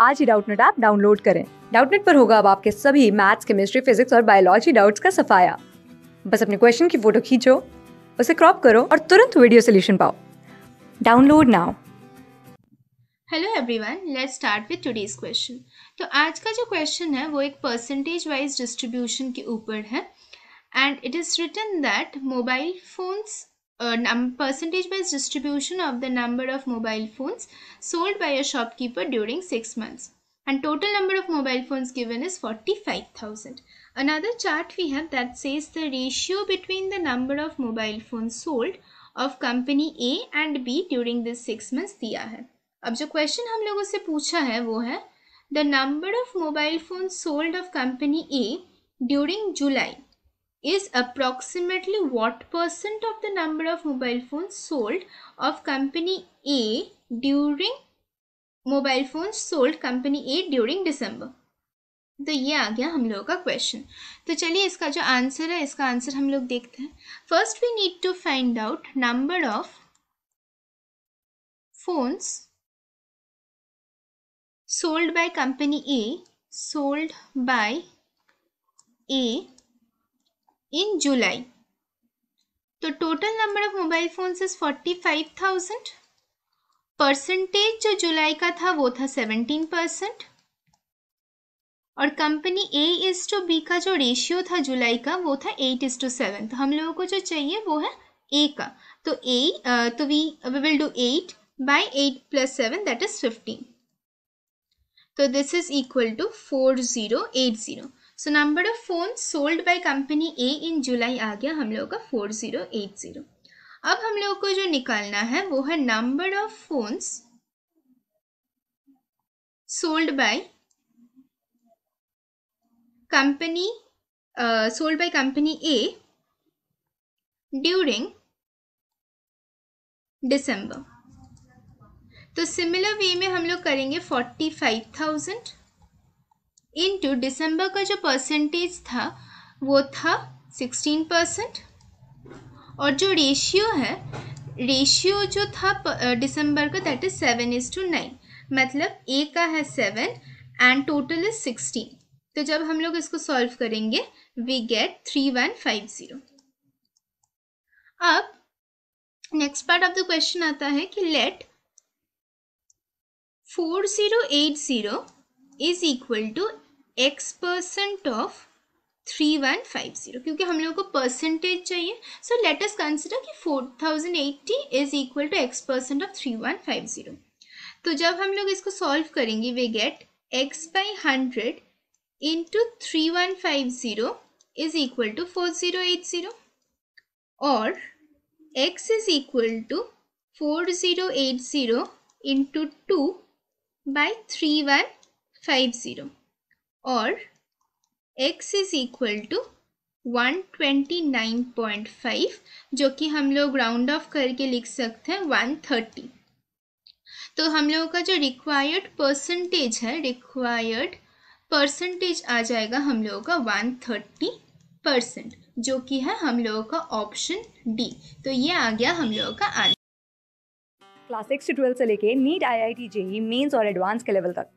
आज ही Doubtnut app download करें डाउटनेट पर होगा अब आपके सभी मैथ्स केमिस्ट्री फिजिक्स और बायोलॉजी डाउट्स का सफाया बस अपने क्वेश्चन की फोटो खींचो उसे क्रॉप करो और तुरंत वीडियो सोल्यूशन पाओ download now hello everyone let's start with today's question तो आज का जो क्वेश्चन है वो एक परसेंटेज वाइज डिस्ट्रीब्यूशन के ऊपर है and it is written that mobile phones uh, percentage based distribution of the number of mobile phones sold by a shopkeeper during 6 months. And total number of mobile phones given is 45,000. Another chart we have that says the ratio between the number of mobile phones sold of company a and b during this six months दिया है अब जो question हम लोगों से पूछा है वो है the number of mobile phones sold of company a during july is approximately what percent of the number of mobile phones sold of company A during mobile phone sold company A during December? तो ये आ गया हम लोगों का question तो चलिए इसका जो आंसर है इसका आंसर हम लोग देखते हैं first we need to find out number of phones sold by company A sold by A in July तो total number of mobile phone is 45,000 percentage जो जुलाई का था वो था 17 परसेंट और company A is to B का जो रेशियो था जुलाई का वो था एट इज टू सेवन तो हम लोगों को जो चाहिए वो है ए का तो ए तो we we will do eight by eight plus seven that is fifteen तो this is equal to four zero eight zero so number of phone sold by company A in July आ गया हम लोगों का four zero eight zero अब हम लोग को जो निकालना है वो है number of phones sold by company sold by company A during December तो सिमिलर वे में हम लोग करेंगे फोर्टी फाइव थाउजेंड टू डिसम्बर का जो परसेंटेज था वो था सिक्सटीन परसेंट और जो रेशियो है रेशियो जो था डिसम्बर का that is seven is to nine मतलब ए का है seven and total is sixteen तो जब हम लोग इसको सॉल्व करेंगे we get three one five zero अब next part of the question आता है कि let four zero eight zero is equal to x percent of three one five zero क्योंकि हम लोगों को परसेंटेज चाहिए सो लेट अस कंसिडर कि four thousand eighty is equal to x percent of three one five zero तो जब हम लोग इसको सॉल्व करेंगे we get x by hundred into three one five zero is equal to four zero eight zero और x is equal to four zero eight zero into two by three one five zero और x is equal to five जो कि हम लोग round of करके लिख सकते हैं थर्टी तो हम लोगों का जो रिक्वायर्ड परसेंटेज है रिक्वायर्ड परसेंटेज आ जाएगा हम लोगों का वन थर्टी परसेंट जो कि है हम लोगों का ऑप्शन डी तो ये आ गया हम लोगों का आंसर क्लास सिक्स से ट्वेल्थ से लेके NEET I I T JEE mains और एडवांस के लेवल तक